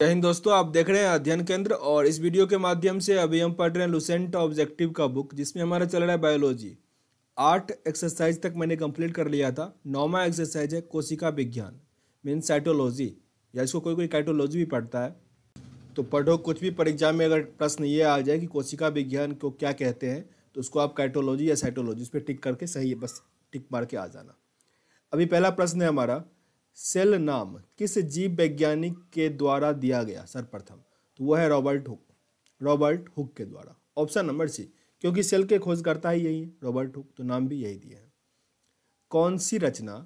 जय हिंद दोस्तों आप देख रहे हैं अध्ययन केंद्र और इस वीडियो के माध्यम से अभी हम पढ़ रहे हैं लुसेंट ऑब्जेक्टिव का बुक जिसमें हमारा चल रहा है बायोलॉजी आठ एक्सरसाइज तक मैंने कंप्लीट कर लिया था नौवा एक्सरसाइज है कोशिका विज्ञान मीन साइटोलॉजी या इसको कोई कोई काइटोलॉजी भी पढ़ता है तो पढ़ो कुछ भी परीक्षा में अगर प्रश्न ये आ जाए कि कोशिका विज्ञान को क्या कहते हैं तो उसको आप काइटोलॉजी या साइटोलॉजी उस पर टिक करके सही बस टिक मार के आ जाना अभी पहला प्रश्न है हमारा सेल नाम किस जीव वैज्ञानिक के द्वारा दिया गया सर्वप्रथम तो वह है रॉबर्ट हुक रॉबर्ट हुक के द्वारा ऑप्शन नंबर सी क्योंकि सेल के खोज करता ही यही है रॉबर्ट हुक तो नाम भी यही दिया है कौन सी रचना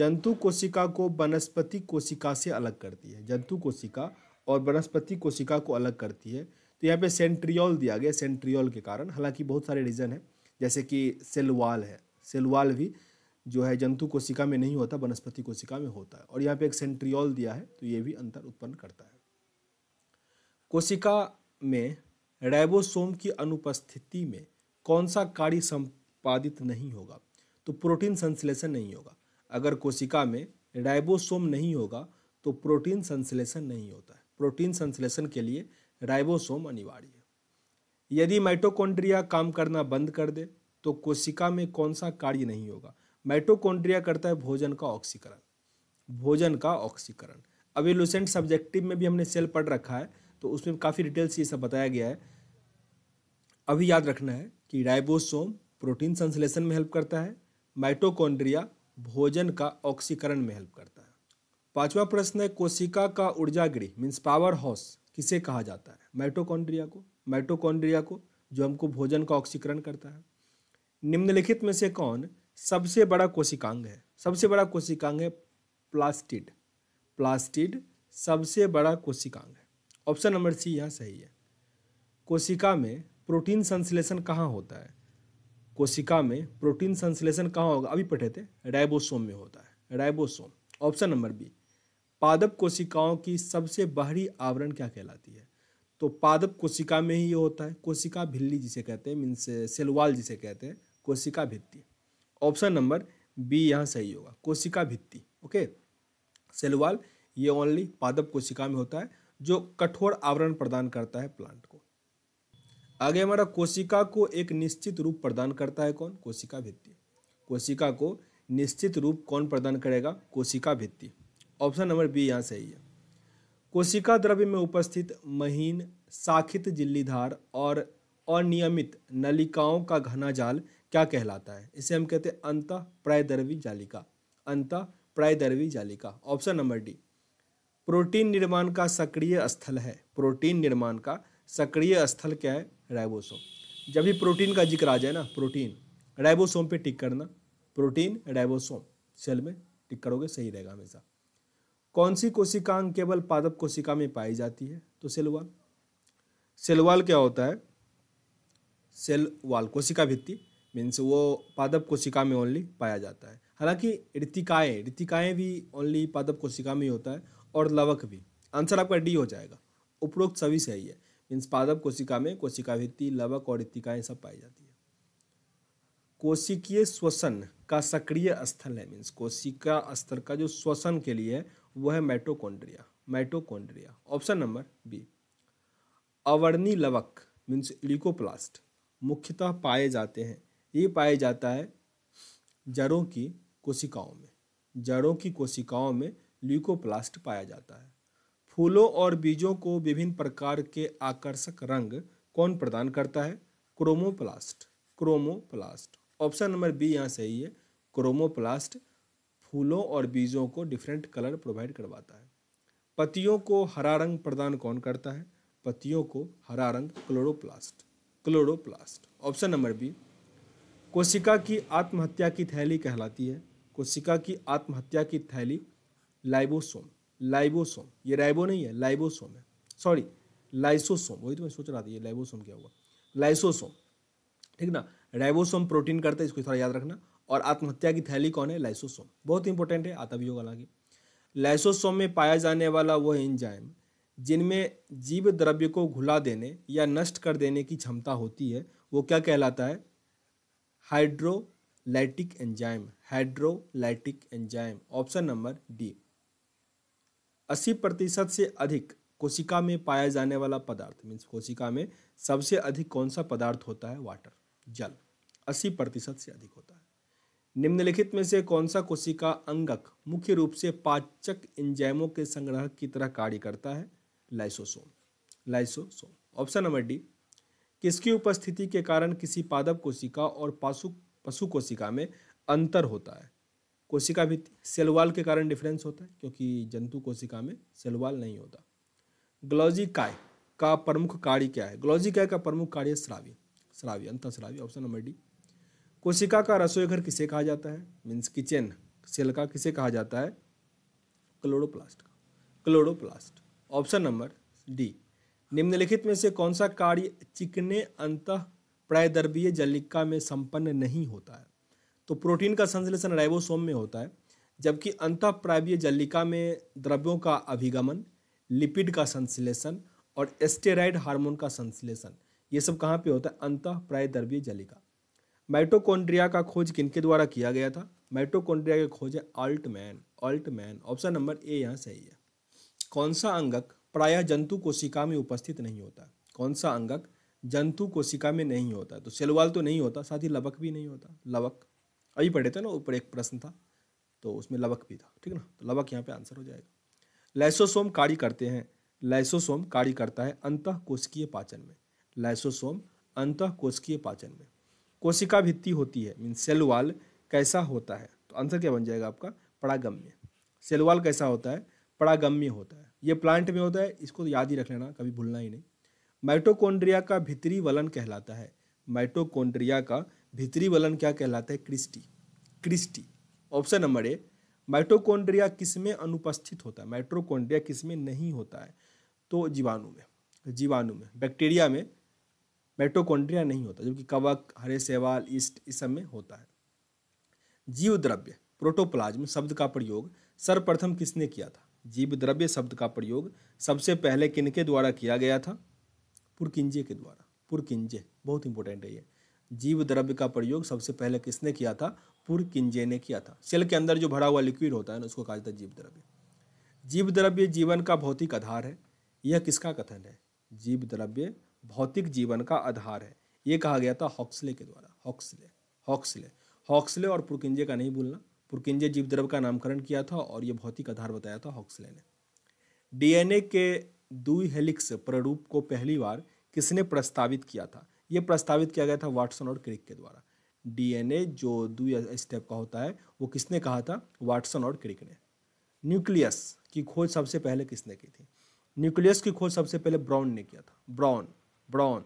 जंतु कोशिका को वनस्पति कोशिका से अलग करती है जंतु कोशिका और वनस्पति कोशिका को अलग करती है तो यहाँ पे सेंट्रियोल दिया गया सेंट्रियोल के कारण हालांकि बहुत सारे रीज़न है जैसे कि सेलवाल है सेलवाल भी जो है जंतु कोशिका में नहीं होता वनस्पति कोशिका में होता है और यहाँ पे एक सेंट्रियोल दिया है तो ये भी अंतर उत्पन्न करता है कोशिका में राइबोसोम की अनुपस्थिति में कौन सा कार्य संपादित नहीं होगा तो प्रोटीन संश्लेषण नहीं होगा अगर कोशिका में राइबोसोम नहीं होगा तो प्रोटीन संश्लेषण नहीं होता है प्रोटीन संश्लेषण के लिए राइबोसोम अनिवार्य है यदि माइटोकॉन्ड्रिया काम करना बंद कर दे तो कोशिका में कौन सा कार्य नहीं होगा माइटोकॉन्ड्रिया करता है भोजन का ऑक्सीकरण भोजन का ऑक्सीकरण अब लुसेंट सब्जेक्टिव में भी हमने सेल पढ़ रखा है तो उसमें काफ़ी डिटेल्स ये सब बताया गया है अभी याद रखना है कि राइबोसोम प्रोटीन संश्लेषण में हेल्प करता है माइटोकॉन्ड्रिया भोजन का ऑक्सीकरण में हेल्प करता है पांचवा प्रश्न है कोशिका का ऊर्जा गृह मीन्स पावर हाउस किसे कहा जाता है माइटोकॉन्ड्रिया को माइटोकॉन्ड्रिया को जो हमको भोजन का ऑक्सीकरण करता है निम्नलिखित में से कौन सबसे बड़ा कोशिकांग है सबसे बड़ा कोशिकांग है प्लास्टिड प्लास्टिड सबसे बड़ा कोशिकांग है ऑप्शन नंबर सी यहाँ सही है कोशिका में प्रोटीन संश्लेषण कहाँ होता है कोशिका में प्रोटीन संश्लेषण कहाँ होगा अभी पढ़े थे राइबोसोम में होता है राइबोसोम ऑप्शन नंबर बी पादप कोशिकाओं की सबसे बाहरी आवरण क्या कहलाती है तो पादप कोशिका में ही ये होता है कोशिका भिल्ली जिसे कहते हैं मीन्स सेलवाल जिसे कहते हैं कोशिका भित्ती ऑप्शन नंबर बी यहाँ सही होगा कोशिका भित्ति ओके सेलवाल ये ओनली पादप कोशिका में होता है जो कठोर आवरण प्रदान करता है प्लांट को आगे हमारा कोशिका को एक निश्चित रूप प्रदान करता है कौन कोशिका भित्ति कोशिका को निश्चित रूप कौन प्रदान करेगा कोशिका भित्ति ऑप्शन नंबर बी यहाँ सही है कोशिका द्रव्य में उपस्थित महीन साखित जिल्लीधार और अनियमित नलिकाओं का घना जाल क्या कहलाता है इसे हम कहते हैं अंत प्रायदर्वी जालिका अंत प्रायदर्वी जालिका ऑप्शन नंबर डी प्रोटीन निर्माण का सक्रिय स्थल है प्रोटीन निर्माण का सक्रिय स्थल क्या है राइबोसोम जब भी प्रोटीन का जिक्र आ जाए ना प्रोटीन राइबोसोम पे टिक करना प्रोटीन राइबोसोम सेल में टिक करोगे सही रहेगा हमेशा कौन सी कोशिकांग केवल पादप कोशिका में पाई जाती है तो सेलवाल सेलवाल क्या होता है सेल वाल कोशिका भित्ति मीन्स वो पादप कोशिका में ओनली पाया जाता है हालांकि ऋतिकाएँ ऋतिकाएँ भी ओनली पादप कोशिका में ही होता है और लवक भी आंसर आपका डी हो जाएगा उपरोक्त सभी सही है मीन्स पादप कोशिका में कोशिका भित्ति लवक और ऋतिकाएँ सब पाई जाती है कोशिकीय श्वसन का सक्रिय स्थल है मीन्स कोशिका स्तर का जो श्वसन के लिए है वो है mitochondria mitochondria option number B अवर्णी लवक मीन्स लिकोप्लास्ट मुख्यतः पाए जाते हैं ये पाया जाता है जड़ों की कोशिकाओं में जड़ों की कोशिकाओं में ल्यूकोप्लास्ट पाया जाता है फूलों और बीजों को विभिन्न प्रकार के आकर्षक रंग कौन प्रदान करता है chromoplast chromoplast option number B यहाँ सही है क्रोमोप्लास्ट फूलों और बीजों को डिफरेंट कलर प्रोवाइड करवाता है पतियों को हरा रंग प्रदान कौन करता है पतियों को हरा रंग chloroplast chloroplast option number B कोशिका की आत्महत्या की थैली कहलाती है कोशिका की आत्महत्या की थैली लाइबोसोम लाइबोसोम ये राइबो नहीं है लाइबोसोम है सॉरी लाइसोसोम वही तो मैं सोच रहा था ये लाइबोसोम क्या हुआ लाइसोसोम ठीक ना राइबोसोम प्रोटीन करता है इसको थोड़ा याद रखना और आत्महत्या की थैली कौन है लाइसोसोम बहुत इंपॉर्टेंट है आता भी होगा हालांकि लाइसोसोम में पाया जाने वाला वह इंजाइम जिनमें जीव द्रव्य को घुला देने या नष्ट कर देने की क्षमता होती है वो क्या कहलाता है hydrolytic enzyme hydrolytic enzyme option number D अस्सी प्रतिशत से अधिक कोशिका में पाया जाने वाला पदार्थ मीन्स कोशिका में सबसे अधिक कौन सा पदार्थ होता है वाटर जल अस्सी प्रतिशत से अधिक होता है निम्नलिखित में से कौन सा कोशिका अंगक मुख्य रूप से पाचक एंजाइमों के संग्रह की तरह कार्य करता है lysosome lysosome option number D किसकी उपस्थिति के कारण किसी पादप कोशिका और पाशु पशु कोशिका में अंतर होता है कोशिका भी सेलवाल के कारण डिफरेंस होता है क्योंकि जंतु कोशिका में सेलवाल नहीं होता काय का प्रमुख कार्य क्या है काय का प्रमुख कार्य श्रावी श्रावी अंतर श्रावी ऑप्शन नंबर डी कोशिका का रसोई घर किसे कहा जाता है मीन्स किचन सेल का किसे कहा जाता है क्लोरोप्लास्ट का क्लोरोप्लास्ट ऑप्शन नंबर डी निम्नलिखित में से कौन सा कार्य चिकने अंत प्रायदर्भीय जलिका में संपन्न नहीं होता है तो प्रोटीन का संश्लेषण राइबोसोम में होता है जबकि अंत प्रायवीय जलिका में द्रव्यों का अभिगमन लिपिड का संश्लेषण और एस्टेराइड हार्मोन का संश्लेषण ये सब कहाँ पे होता है अंत प्रायद्रव्य जलिका माइटोकॉन्ड्रिया का खोज किनके द्वारा किया गया था माइटोकॉन्ड्रिया की खोज है Altmann Altmann option number A यहाँ सही है कौन सा अंगक प्रायः जंतु कोशिका में उपस्थित नहीं होता कौन सा अंगक जंतु कोशिका में नहीं होता तो सेलवाल तो नहीं होता साथ ही लवक भी नहीं होता लवक अभी पढ़े थे ना ऊपर एक प्रश्न था तो उसमें लवक भी था ठीक ना तो लवक यहाँ पे आंसर हो जाएगा लैसोसोम कार्य करते हैं लैसोसोम कार्य करता है अंत कोशिकीय पाचन में लैसोसोम अंत कोशिकीय पाचन में कोशिका भित्ति होती है मीन सेलवाल कैसा होता है तो आंसर क्या बन जाएगा आपका पड़ागम्य सेलवाल कैसा होता है परागम्य होता है ये प्लांट में होता है इसको याद ही रख लेना कभी भूलना ही नहीं माइटोकोन्ड्रिया का भितरी वलन कहलाता है माइटोकोन्ड्रिया का भितरी वलन क्या कहलाता है cristae cristae option number A mitochondria किस में अनुपस्थित होता है माइट्रोकोन्ड्रिया किस में नहीं होता है तो जीवाणु में जीवाणु में बैक्टीरिया में माइटोकोन्ड्रिया नहीं होता जबकि कवक हरे सेवाल ईस्ट इस सब में होता है जीव द्रव्य प्रोटोप्लाज्म शब्द का प्रयोग सर्वप्रथम किसने किया था जीव द्रव्य शब्द का प्रयोग सबसे पहले किनके द्वारा किया गया था पुरकिंजे के द्वारा पुरकिंजे बहुत इंपॉर्टेंट है ये जीव द्रव्य का प्रयोग सबसे पहले किसने किया था पुरकिंजे ने किया था सेल के अंदर जो भरा हुआ लिक्विड होता है ना उसको कहा जाता है जीव द्रव्य जीव द्रव्य जीवन का भौतिक आधार है यह किसका कथन है जीव द्रव्य भौतिक जीवन का आधार है ये कहा गया था हॉक्सले के द्वारा हॉक्सले हॉक्सले हॉक्सले और पुरकिंजे का नहीं भूलना पुरकिंजे जीवद्रव का नामकरण किया था और ये भौतिक आधार बताया था हॉक्सले ने डीएनए के दुई हेलिक्स प्ररूप को पहली बार किसने प्रस्तावित किया था यह प्रस्तावित किया गया था वाटसन और क्रिक के द्वारा डीएनए जो दुई स्टेप का होता है वो किसने कहा था वाटसन और क्रिक ने न्यूक्लियस की खोज सबसे पहले किसने की थी न्यूक्लियस की खोज सबसे पहले ब्राउन ने किया था ब्राउन ब्राउन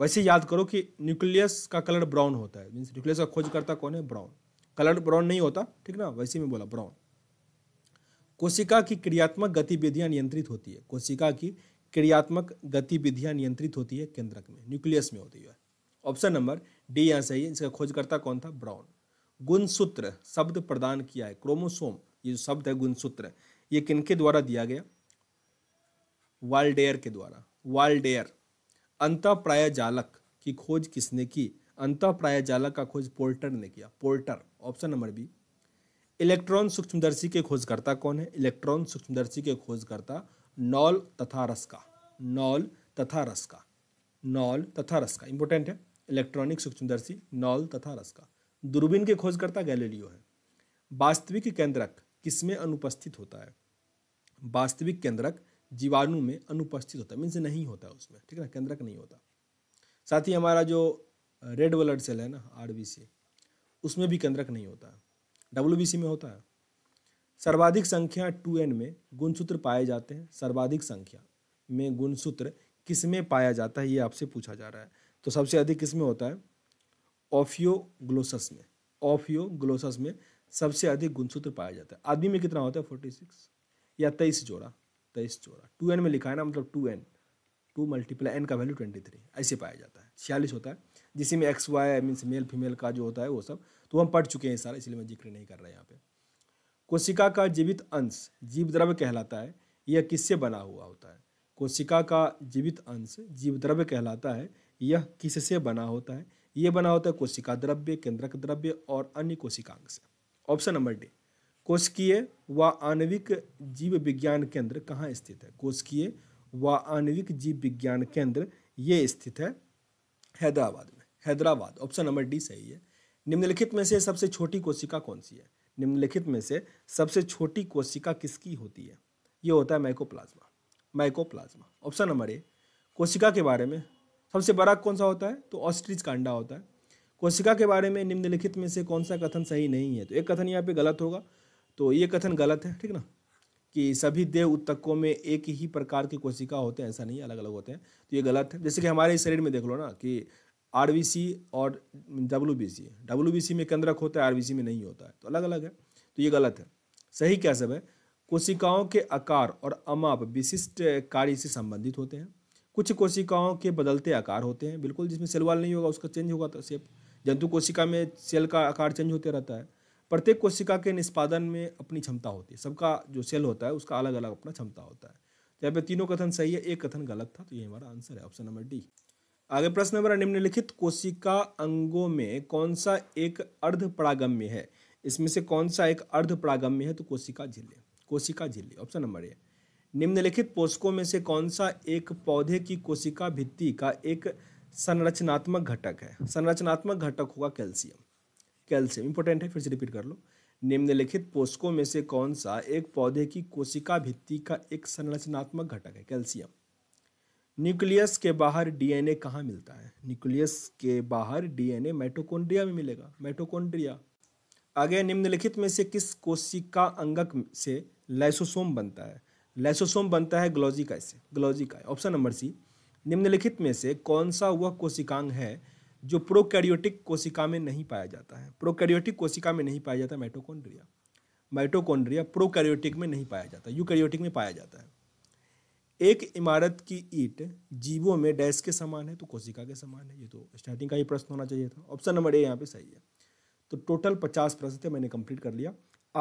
वैसे याद करो कि न्यूक्लियस का कलर ब्राउन होता है मीन्स न्यूक्लियस का खोजकर्ता कौन है ब्राउन कलर ब्राउन नहीं होता ठीक ना वैसे में बोला ब्राउन कोशिका की क्रियात्मक गतिविधियां नियंत्रित होती है कोशिका की क्रियात्मक गतिविधियां नियंत्रित होती है केंद्रक में न्यूक्लियस में होती है ऑप्शन नंबर डी यहाँ सही है इसका खोजकर्ता कौन था ब्राउन गुणसूत्र शब्द प्रदान किया है क्रोमोसोम ये जो शब्द है गुणसूत्र ये किनके द्वारा दिया गया वाल्डेयर के द्वारा वाल्डेयर अंत प्राय जालक की खोज किसने की अंत प्राय जालक का खोज पोल्टर ने किया Porter option number B electron सूक्ष्मदर्शी के खोजकर्ता कौन है इलेक्ट्रॉन सूक्ष्मदर्शी के खोजकर्ता नॉल तथा रस्का नॉल तथा रस्का नॉल तथा रस्का इंपॉर्टेंट है इलेक्ट्रॉनिक सूक्ष्मदर्शी नॉल तथा रस्का दूरबीन के खोजकर्ता गैलेलियो है वास्तविक केंद्रक किसमें अनुपस्थित होता है वास्तविक केंद्रक जीवाणु में अनुपस्थित होता है मीन्स नहीं होता है उसमें ठीक है ना केंद्रक नहीं होता साथ ही हमारा जो रेड ब्लड सेल है ना आर उसमें भी केंद्रक नहीं होता है डब्ल्यू में होता है सर्वाधिक संख्या टू एन में गुणसूत्र पाए जाते हैं सर्वाधिक संख्या में गुणसूत्र किस में पाया जाता है ये आपसे पूछा जा रहा है तो सबसे अधिक किस में होता है ऑफियोग्लोसस में ऑफियोग्लोसस में सबसे अधिक गुणसूत्र पाया जाता है आदमी में कितना होता है फोर्टी सिक्स या तेईस जोड़ा तेईस जोड़ा टू एन में लिखा है ना मतलब two N two multiply N का वैल्यू ट्वेंटी थ्री ऐसे पाया जाता है छियालीस होता है जिसी में X Y I means male female का जो होता है वो सब तो हम पढ़ चुके हैं सारा इसलिए मैं जिक्र नहीं कर रहा यहाँ पे कोशिका का जीवित अंश जीव द्रव्य कहलाता है यह किससे बना हुआ होता है कोशिका का जीवित अंश जीव द्रव्य कहलाता है यह किससे बना होता है यह बना होता है कोशिका द्रव्य केंद्रक द्रव्य और अन्य कोशिकांग से ऑप्शन नंबर डी कोशिकीय व आणविक जीव विज्ञान केंद्र कहाँ स्थित है कोशिकीय व आणविक जीव विज्ञान केंद्र ये स्थित है Hyderabad Hyderabad option number D सही है निम्नलिखित में से सबसे छोटी कोशिका कौन सी है निम्नलिखित में से सबसे छोटी कोशिका किसकी होती है ये होता है mycoplasma mycoplasma option number A कोशिका के बारे में सबसे बड़ा कौन सा होता है तो ऑस्ट्रिच का अंडा होता है कोशिका के बारे में निम्नलिखित में से कौन सा कथन सही नहीं है तो एक कथन यहाँ पे गलत होगा तो ये कथन गलत है ठीक ना कि सभी देह उत्तकों में एक ही प्रकार की कोशिका होते हैं ऐसा नहीं अलग अलग होते हैं तो ये गलत है जैसे कि हमारे शरीर में देख लो ना कि आरबीसी और डब्ल्यूबीसी डब्ल्यूबीसी में केंद्रक होता है आरबीसी में नहीं होता है तो अलग अलग है तो ये गलत है सही क्या सब है कोशिकाओं के आकार और अमाप विशिष्ट कार्य से संबंधित होते हैं कुछ कोशिकाओं के बदलते आकार होते हैं बिल्कुल जिसमें सेल वाल नहीं होगा उसका चेंज होगा तो सेप जंतु कोशिका में सेल का आकार चेंज होते रहता है प्रत्येक कोशिका के निष्पादन में अपनी क्षमता होती है सबका जो सेल होता है उसका अलग अलग अपना क्षमता होता है तो यहाँ पे तीनों कथन सही है एक कथन गलत था तो ये हमारा आंसर है ऑप्शन नंबर डी आगे प्रश्न नंबर निम्नलिखित कोशिका अंगों में कौन सा एक अर्ध प्रागम्य है इसमें से कौन सा एक अर्ध प्रागम्य है तो कोशिका झिल्ली कोशिका झिल्ली ऑप्शन नंबर ए निम्नलिखित पोषकों में से कौन सा एक पौधे की कोशिका भित्ति का एक संरचनात्मक घटक है संरचनात्मक घटक होगा कैल्शियम कैल्शियम इंपॉर्टेंट है फिर से रिपीट कर लो निम्नलिखित पोषकों में से कौन सा एक पौधे की कोशिका भित्ति का एक संरचनात्मक घटक है कैल्शियम न्यूक्लियस के बाहर डीएनए कहाँ मिलता है न्यूक्लियस के बाहर डीएनए माइटोकॉन्ड्रिया में मिलेगा माइटोकॉन्ड्रिया आगे निम्नलिखित में से किस कोशिका अंगक से लाइसोसोम बनता है लाइसोसोम बनता है ग्लोजिका से ग्लोजिका ऑप्शन नंबर सी निम्नलिखित में से कौन सा वह कोशिकांग है जो प्रोकैरियोटिक कोशिका में नहीं पाया जाता है प्रोकैरियोटिक कोशिका में नहीं पाया जाता माइटोकॉन्ड्रिया माइटोकॉन्ड्रिया प्रोकैरियोटिक में नहीं पाया जाता यूकैरियोटिक में पाया जाता है एक इमारत की ईट जीवों में डैश के समान है तो कोशिका के समान है ये तो स्टार्टिंग का ही प्रश्न होना चाहिए था ऑप्शन नंबर ए यहाँ पे सही है तो टोटल पचास प्रश्न थे मैंने कंप्लीट कर लिया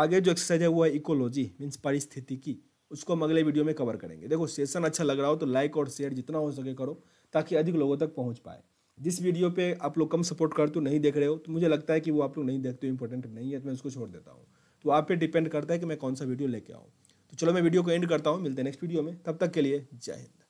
आगे जो एक्सरसाइज है वो है इकोलॉजी मीन्स पारिस्थितिकी उसको हम अगले वीडियो में कवर करेंगे देखो सेशन अच्छा लग रहा हो तो लाइक और शेयर जितना हो सके करो ताकि अधिक लोगों तक पहुँच पाए जिस वीडियो पे आप लोग कम सपोर्ट करते हो नहीं देख रहे हो तो मुझे लगता है कि वो आप लोग नहीं देखते हो इंपॉर्टेंट नहीं है तो मैं उसको छोड़ देता हूँ तो आप पे डिपेंड करता है कि मैं कौन सा वीडियो लेके आऊँ तो चलो मैं वीडियो को एंड करता हूँ मिलते हैं नेक्स्ट वीडियो में तब तक के लिए जय हिंद